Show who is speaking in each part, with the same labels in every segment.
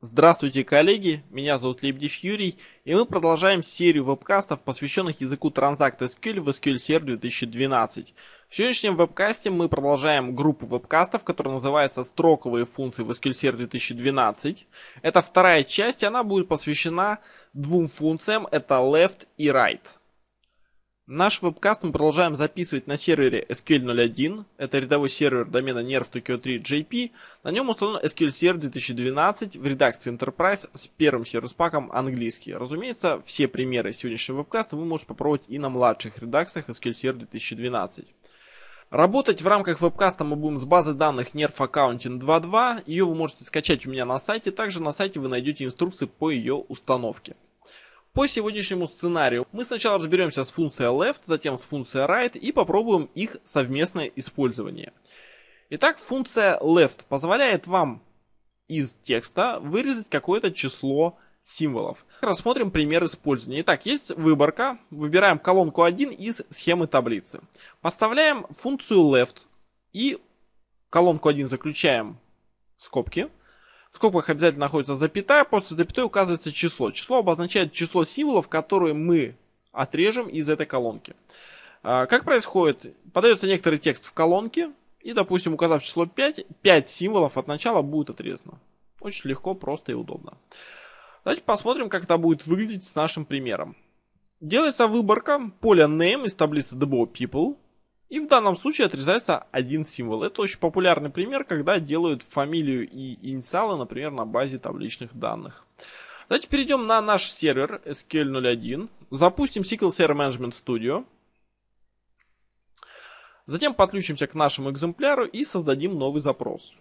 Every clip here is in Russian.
Speaker 1: Здравствуйте, коллеги! Меня зовут Лебедев Юрий, и мы продолжаем серию вебкастов, посвященных языку Transact SQL в SQL Server 2012. В сегодняшнем вебкасте мы продолжаем группу вебкастов, которая называется «Строковые функции в SQL Server 2012». Это вторая часть, и она будет посвящена двум функциям, это left и right. Наш вебкаст мы продолжаем записывать на сервере SQL01. Это рядовой сервер домена nerf.tokyo3.jp. На нем установлен SQL Server 2012 в редакции Enterprise с первым сервис-паком английский. Разумеется, все примеры сегодняшнего вебкаста вы можете попробовать и на младших редакциях SQL Server 2012. Работать в рамках вебкаста мы будем с базы данных Nerf Accounting 2.2. Ее вы можете скачать у меня на сайте. Также на сайте вы найдете инструкции по ее установке. По сегодняшнему сценарию мы сначала разберемся с функцией left, затем с функцией right и попробуем их совместное использование. Итак, функция left позволяет вам из текста вырезать какое-то число символов. Рассмотрим пример использования. Итак, есть выборка, выбираем колонку 1 из схемы таблицы. Поставляем функцию left и колонку 1 заключаем в скобки, скобках обязательно находится запятая, после запятой указывается число. Число обозначает число символов, которые мы отрежем из этой колонки. А, как происходит? Подается некоторый текст в колонке, и, допустим, указав число 5, 5 символов от начала будет отрезано. Очень легко, просто и удобно. Давайте посмотрим, как это будет выглядеть с нашим примером. Делается выборка поля name из таблицы DBO people. И в данном случае отрезается один символ. Это очень популярный пример, когда делают фамилию и инициалы, например, на базе табличных данных. Давайте перейдем на наш сервер SQL01. Запустим SQL Server Management Studio. Затем подключимся к нашему экземпляру и создадим новый запрос.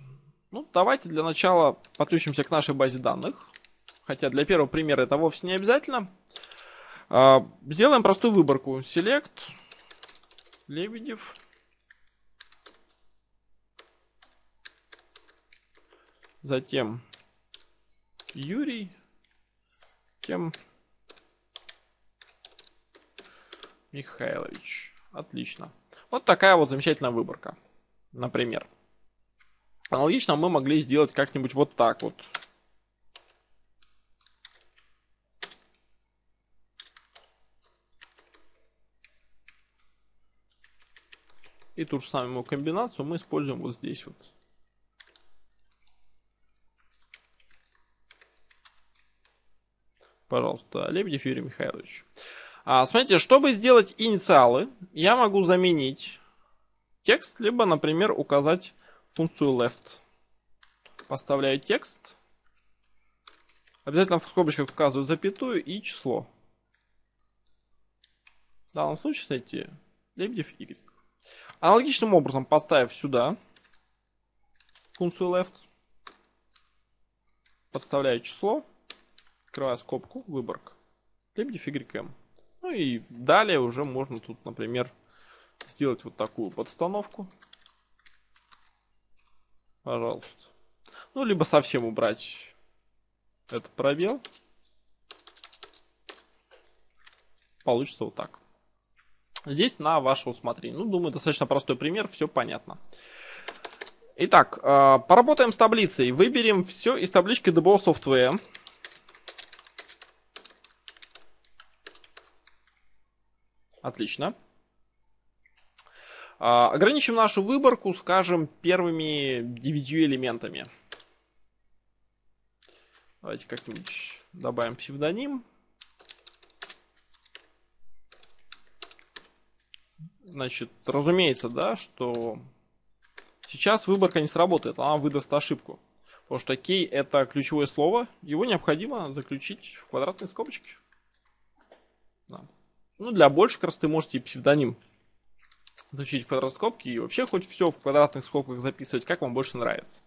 Speaker 1: Ну, давайте для начала подключимся к нашей базе данных. Хотя для первого примера это вовсе не обязательно. А, сделаем простую выборку. Select Лебедев. Затем Юрий. Кем? Михайлович. Отлично. Вот такая вот замечательная выборка. Например. Аналогично мы могли сделать как-нибудь вот так вот. И ту же самую комбинацию мы используем вот здесь вот. Пожалуйста, Лебедев Юрий Михайлович. А, смотрите, чтобы сделать инициалы, я могу заменить текст, либо, например, указать функцию left. Поставляю текст. Обязательно в скобочках указываю запятую и число. В данном случае, кстати, Лебедев Игорь. Аналогичным образом поставив сюда функцию left, подставляю число, открываю скобку, выборг, лебедев ym. Ну и далее уже можно тут, например, сделать вот такую подстановку. Пожалуйста. Ну, либо совсем убрать этот пробел. Получится вот так. Здесь на ваше усмотрение. Ну, думаю, достаточно простой пример, все понятно. Итак, а, поработаем с таблицей. Выберем все из таблички DBO Software. Отлично. А, ограничим нашу выборку, скажем, первыми девятью элементами. Давайте как-нибудь добавим псевдоним. Значит, разумеется, да, что сейчас выборка не сработает, она выдаст ошибку. Потому что кей это ключевое слово, его необходимо заключить в квадратные скобочки. Да. Ну, для большей красоты можете и псевдоним заключить в квадратные скобки и вообще хоть все в квадратных скобках записывать, как вам больше нравится.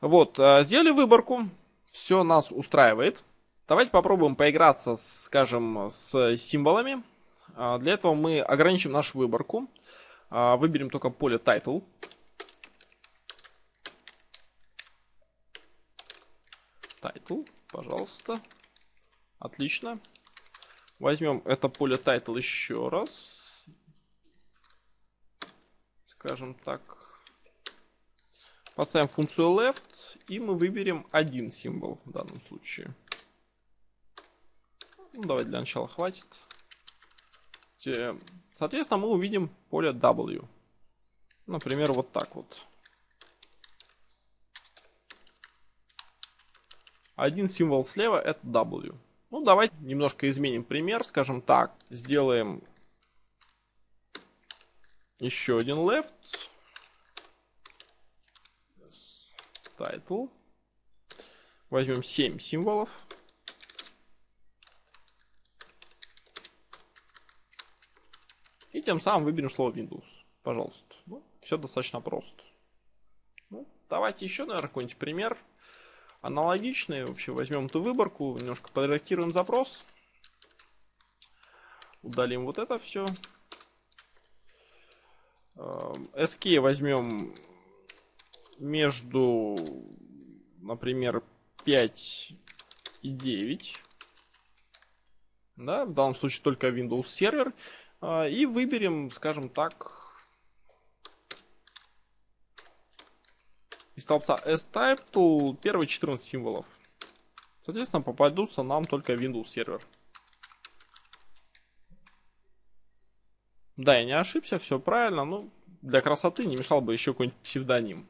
Speaker 1: Вот, а, сделали выборку, все нас устраивает. Давайте попробуем поиграться, скажем, с символами. А, для этого мы ограничим нашу выборку. А, выберем только поле title. Title, пожалуйста. Отлично. Возьмем это поле title еще раз. Скажем так. Поставим функцию left. И мы выберем один символ в данном случае. Ну, давай для начала хватит есть, э, соответственно, мы увидим поле W. Например, вот так вот. Один символ слева это W. Ну, давайте немножко изменим пример, скажем так. Сделаем еще один left. Title. Возьмем 7 символов. тем самым выберем слово Windows. Пожалуйста. Ну, все достаточно просто. Ну, давайте еще, наверное, какой-нибудь пример. Аналогичный. Вообще возьмем эту выборку, немножко подредактируем запрос. Удалим вот это все. Эм, SK возьмем между, например, 5 и 9. Да, в данном случае только Windows сервер. А, и выберем, скажем так, из столбца S-Type to первые 14 символов. Соответственно, попадутся нам только Windows сервер. Да, я не ошибся, все правильно. Ну, для красоты не мешал бы еще какой-нибудь псевдоним.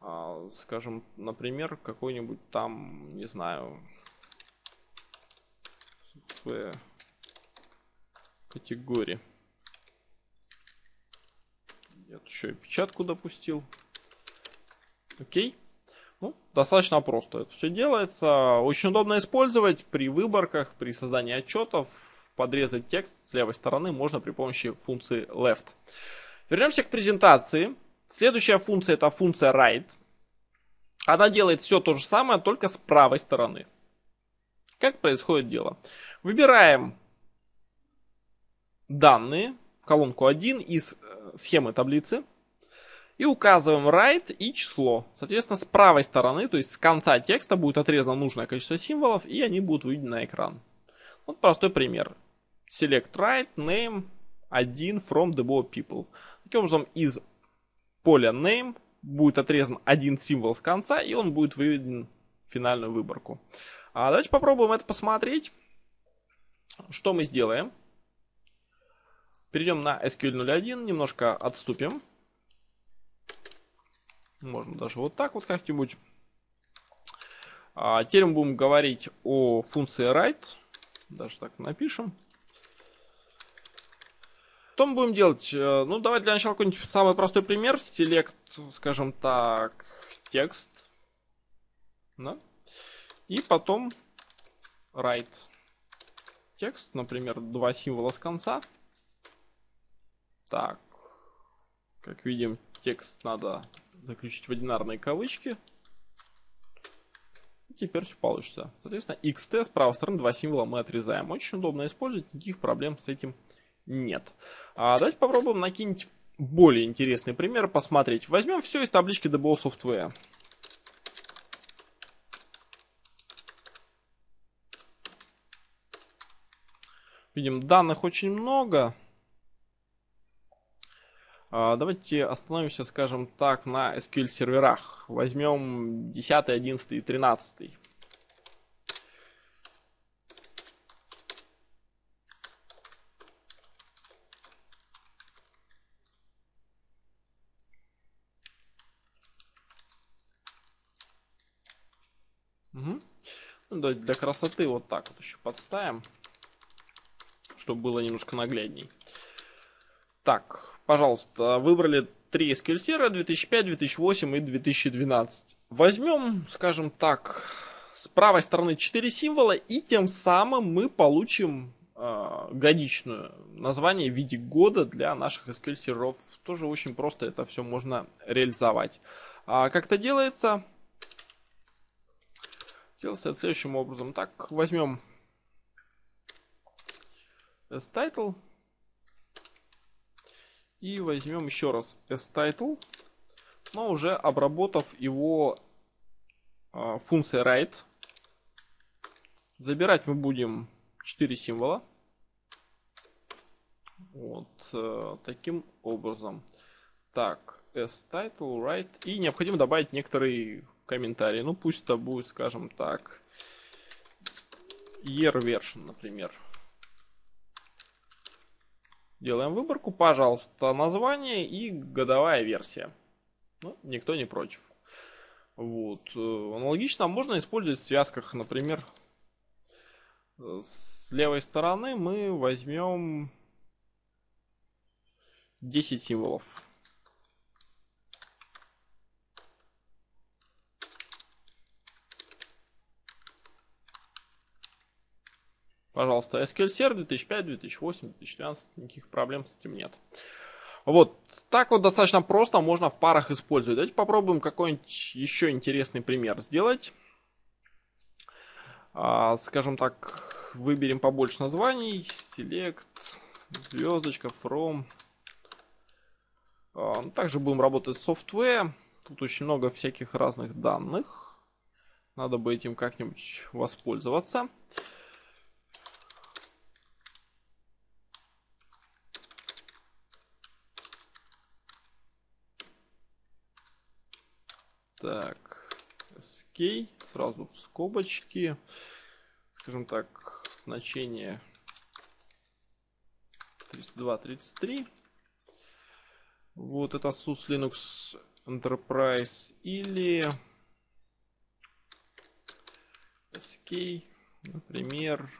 Speaker 1: А, скажем, например, какой-нибудь там, не знаю, категории. Я тут еще и печатку допустил. Окей. Ну, достаточно просто это все делается. Очень удобно использовать при выборках, при создании отчетов. Подрезать текст с левой стороны можно при помощи функции left. Вернемся к презентации. Следующая функция это функция right. Она делает все то же самое, только с правой стороны. Как происходит дело? Выбираем данные, колонку 1 из э, схемы таблицы, и указываем right и число. Соответственно, с правой стороны, то есть с конца текста, будет отрезано нужное количество символов, и они будут выведены на экран. Вот простой пример. Select right, name 1 from the board people. Таким образом, из поля name будет отрезан один символ с конца, и он будет выведен в финальную выборку. А давайте попробуем это посмотреть. Что мы сделаем? Перейдем на SQL01, немножко отступим. Можно даже вот так вот как-нибудь. А, теперь мы будем говорить о функции write. Даже так напишем. Что мы будем делать? Э, ну, давай для начала какой-нибудь самый простой пример. Select, скажем так, текст. Да? И потом write текст, например, два символа с конца. Так, как видим, текст надо заключить в одинарные кавычки. И теперь все получится. Соответственно, xt с правой стороны два символа мы отрезаем. Очень удобно использовать, никаких проблем с этим нет. А давайте попробуем накинуть более интересный пример, посмотреть. Возьмем все из таблички DBO Software. Видим, данных очень много. А, давайте остановимся, скажем так, на SQL серверах. Возьмем 10, 11 и 13. Угу. Ну, для красоты вот так вот еще подставим, чтобы было немножко наглядней. Так, пожалуйста, выбрали три SQL Server 2005, 2008 и 2012. Возьмем, скажем так, с правой стороны 4 символа, и тем самым мы получим э, годичную название в виде года для наших SQL Тоже очень просто это все можно реализовать. А как это делается? Делается это следующим образом. Так, возьмем S title и возьмем еще раз s-title, но уже обработав его э, функцией write. Забирать мы будем 4 символа. Вот э, таким образом. Так, s-title, write. И необходимо добавить некоторые комментарии. Ну пусть это будет, скажем так, year version, например. Делаем выборку, пожалуйста, название и годовая версия. Ну, никто не против. Вот. Э, аналогично можно использовать в связках, например, э, с левой стороны мы возьмем 10 символов. Пожалуйста, SQL Server 2005, 2008, 2012, никаких проблем с этим нет. Вот, так вот достаточно просто можно в парах использовать. Давайте попробуем какой-нибудь еще интересный пример сделать. А, скажем так, выберем побольше названий. Select, звездочка, from. А, ну, также будем работать с software. Тут очень много всяких разных данных. Надо бы этим как-нибудь воспользоваться. Так, скей сразу в скобочки, скажем так, значение 32-33. Вот это ASUS Linux Enterprise или SK, например,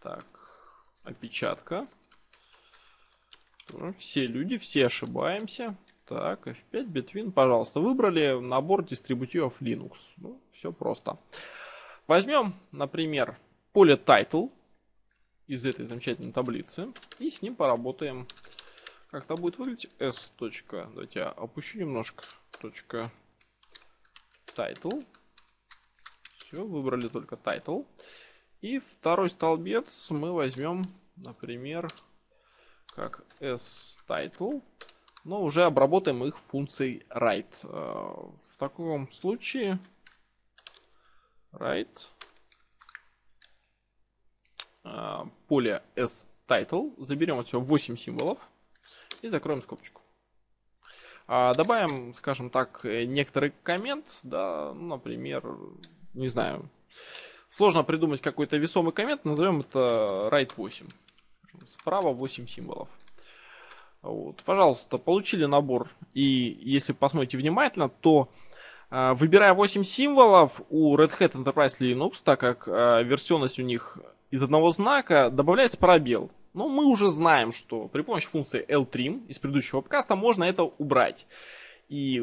Speaker 1: так, опечатка. Ну, все люди, все ошибаемся. Так, F5, Bitwin, пожалуйста. Выбрали набор дистрибутивов Linux. Ну, все просто. Возьмем, например, поле title из этой замечательной таблицы и с ним поработаем. Как то будет выглядеть? S. Давайте я опущу немножко. Точка. Title. Все, выбрали только title. И второй столбец мы возьмем, например, как s_title, но уже обработаем их функцией write. Э, в таком случае write э, поле s_title заберем от всего 8 символов и закроем скобочку. А, добавим, скажем так, некоторый коммент, да, например, не знаю, Сложно придумать какой-то весомый коммент, назовем это Right 8. Справа 8 символов. Вот, пожалуйста, получили набор. И если посмотрите внимательно, то э, выбирая 8 символов у Red Hat Enterprise Linux, так как э, версионность у них из одного знака, добавляется пробел. Но ну, мы уже знаем, что при помощи функции ltrim из предыдущего обкаста можно это убрать. И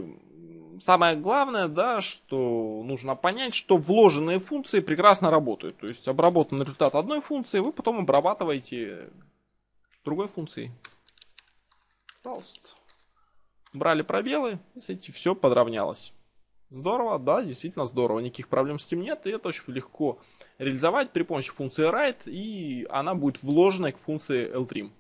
Speaker 1: самое главное, да, что нужно понять, что вложенные функции прекрасно работают. То есть обработанный результат одной функции вы потом обрабатываете другой функцией. Пожалуйста. Брали пробелы, и, кстати, все подравнялось. Здорово, да, действительно здорово. Никаких проблем с этим нет, и это очень легко реализовать при помощи функции write, и она будет вложена к функции ltrim.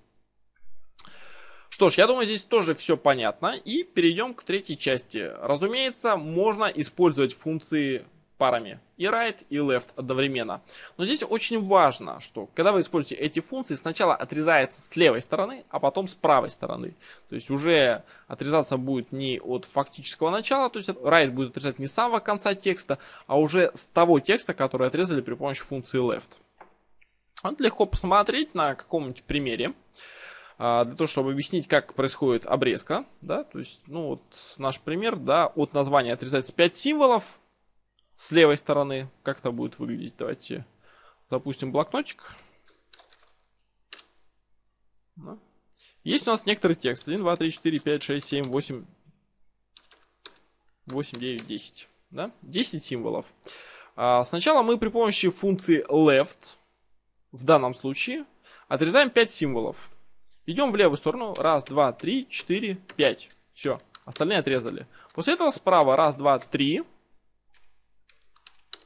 Speaker 1: Что ж, я думаю, здесь тоже все понятно. И перейдем к третьей части. Разумеется, можно использовать функции парами и right, и left одновременно. Но здесь очень важно, что когда вы используете эти функции, сначала отрезается с левой стороны, а потом с правой стороны. То есть уже отрезаться будет не от фактического начала, то есть right будет отрезать не с самого конца текста, а уже с того текста, который отрезали при помощи функции left. Вот легко посмотреть на каком-нибудь примере. А, для того, чтобы объяснить, как происходит обрезка, да, то есть, ну, вот наш пример, да, от названия отрезается 5 символов с левой стороны, как это будет выглядеть, давайте запустим блокнотик. Да. Есть у нас некоторый текст, 1, 2, 3, 4, 5, 6, 7, 8, 8, 9, 10, да, 10 символов. А, сначала мы при помощи функции left, в данном случае, отрезаем 5 символов. Идем в левую сторону. Раз, два, три, четыре, пять. Все. Остальные отрезали. После этого справа. Раз, два, три.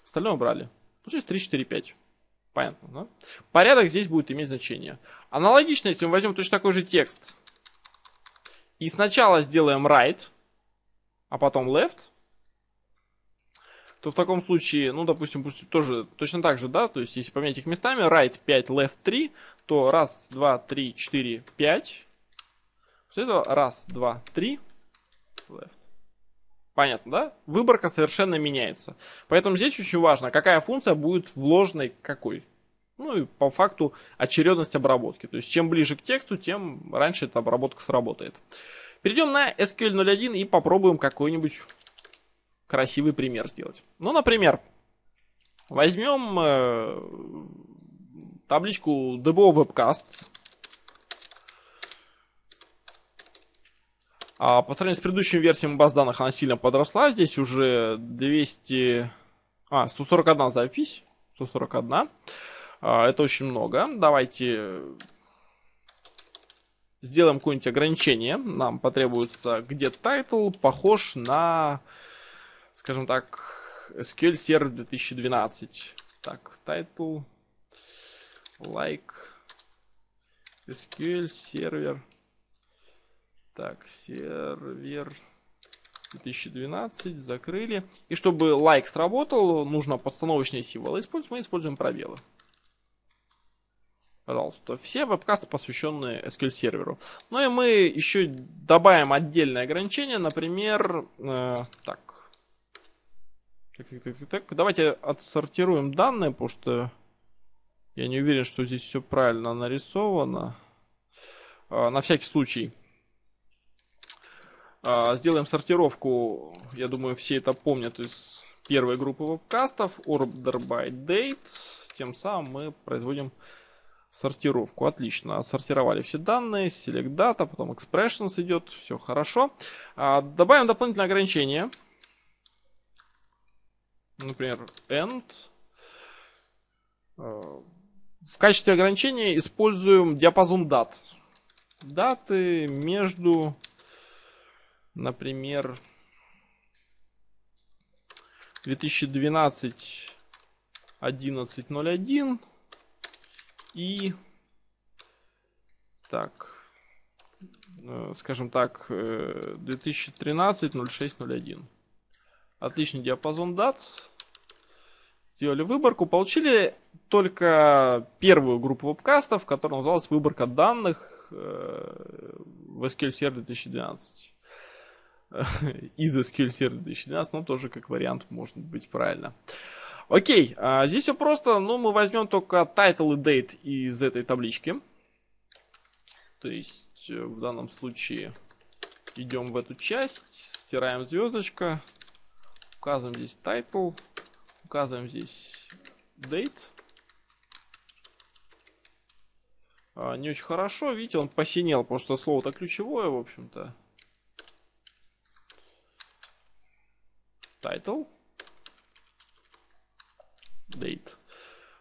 Speaker 1: Остальное убрали. Получилось 3, 4, 5. Понятно, да? Порядок здесь будет иметь значение. Аналогично, если мы возьмем точно такой же текст. И сначала сделаем right, а потом left то в таком случае, ну, допустим, пусть тоже точно так же, да, то есть если поменять их местами, right 5, left 3, то 1, 2, 3, 4, 5. После этого 1, 2, 3, left. Понятно, да? Выборка совершенно меняется. Поэтому здесь очень важно, какая функция будет вложенной какой. Ну и по факту очередность обработки. То есть чем ближе к тексту, тем раньше эта обработка сработает. Перейдем на SQL 01 и попробуем какой-нибудь красивый пример сделать. Ну, например, возьмем э, табличку DBO Webcasts. А по сравнению с предыдущими версиями баз данных она сильно подросла. Здесь уже 200... А, 141 запись. 141. А, это очень много. Давайте сделаем какое-нибудь ограничение. Нам потребуется где title похож на скажем так, SQL Server 2012. Так, title, like, SQL Server. Так, сервер 2012, закрыли. И чтобы like сработал, нужно постановочные символы использовать, мы используем пробелы. Пожалуйста, все вебкасты посвященные SQL серверу. Ну и мы еще добавим отдельное ограничение, например, э, так, так, так, так, так, Давайте отсортируем данные, потому что я не уверен, что здесь все правильно нарисовано. А, на всякий случай. А, сделаем сортировку. Я думаю, все это помнят из первой группы вебкастов. Order by date. Тем самым мы производим сортировку. Отлично. Сортировали все данные. Select data, потом expressions идет. Все хорошо. А, добавим дополнительное ограничение. Ну, например, end. Э, в качестве ограничения используем диапазон дат. Даты между, например, 2012 11 01 и так, э, скажем так, 2013 06 01 Отличный диапазон дат. Сделали выборку. Получили только первую группу вебкастов, которая называлась «Выборка данных» э, в SQL Server 2012. Из SQL Server 2012, но ну, тоже как вариант может быть правильно. Окей, а, здесь все просто, но ну, мы возьмем только title и date из этой таблички. То есть э, в данном случае идем в эту часть, стираем звездочка, Указываем здесь title. Указываем здесь date. А, не очень хорошо. Видите, он посинел, потому что слово-то ключевое, в общем-то. Title. Date.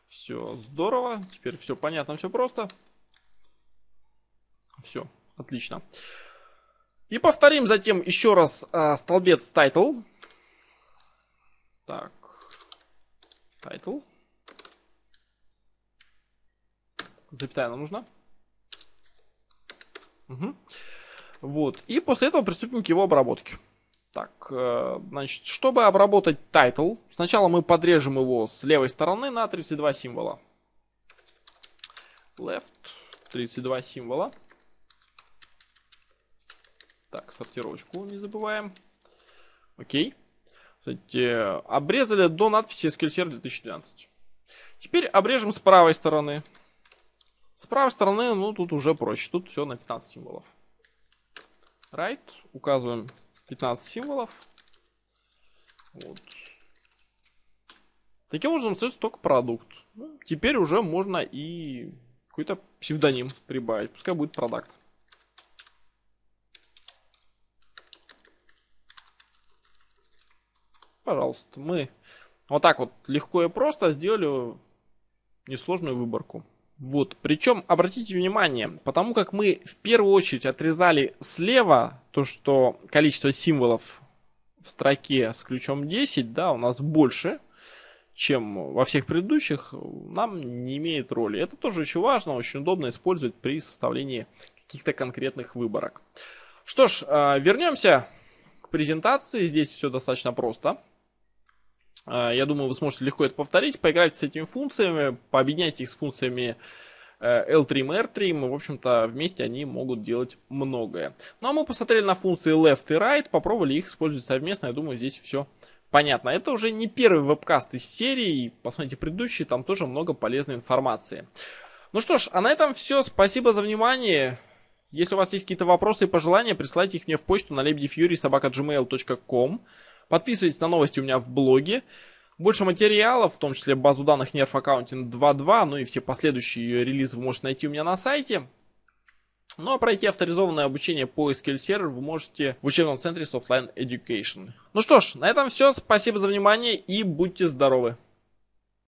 Speaker 1: Все здорово. Теперь все понятно, все просто. Все, отлично. И повторим затем еще раз а, столбец title. Так. Title. Запятая нам нужна. Угу. Вот. И после этого приступим к его обработке. Так, э, значит, чтобы обработать title, сначала мы подрежем его с левой стороны на 32 символа. Left 32 символа. Так, сортировочку не забываем. Окей. Кстати, обрезали до надписи SQL Server 2012. Теперь обрежем с правой стороны. С правой стороны, ну, тут уже проще. Тут все на 15 символов. Right. Указываем 15 символов. Вот. Таким образом остается только продукт. Теперь уже можно и какой-то псевдоним прибавить. Пускай будет продукт. Пожалуйста, мы вот так вот легко и просто сделали несложную выборку. Вот, причем, обратите внимание, потому как мы в первую очередь отрезали слева то, что количество символов в строке с ключом 10, да, у нас больше, чем во всех предыдущих, нам не имеет роли. Это тоже очень важно, очень удобно использовать при составлении каких-то конкретных выборок. Что ж, э, вернемся к презентации. Здесь все достаточно просто. А, я думаю, вы сможете легко это повторить, поиграть с этими функциями, пообъединять их с функциями э, L3M, R3M, в общем-то, вместе они могут делать многое. Ну, а мы посмотрели на функции left и right, попробовали их использовать совместно, я думаю, здесь все понятно. Это уже не первый вебкаст из серии, посмотрите предыдущие, там тоже много полезной информации. Ну что ж, а на этом все, спасибо за внимание. Если у вас есть какие-то вопросы и пожелания, присылайте их мне в почту на lebedefyuri.gmail.com. Подписывайтесь на новости у меня в блоге. Больше материалов, в том числе базу данных Nerf Accounting 2.2, ну и все последующие ее релизы вы можете найти у меня на сайте. Ну а пройти авторизованное обучение по SQL Server вы можете в учебном центре Softline Education. Ну что ж, на этом все. Спасибо за внимание и будьте здоровы!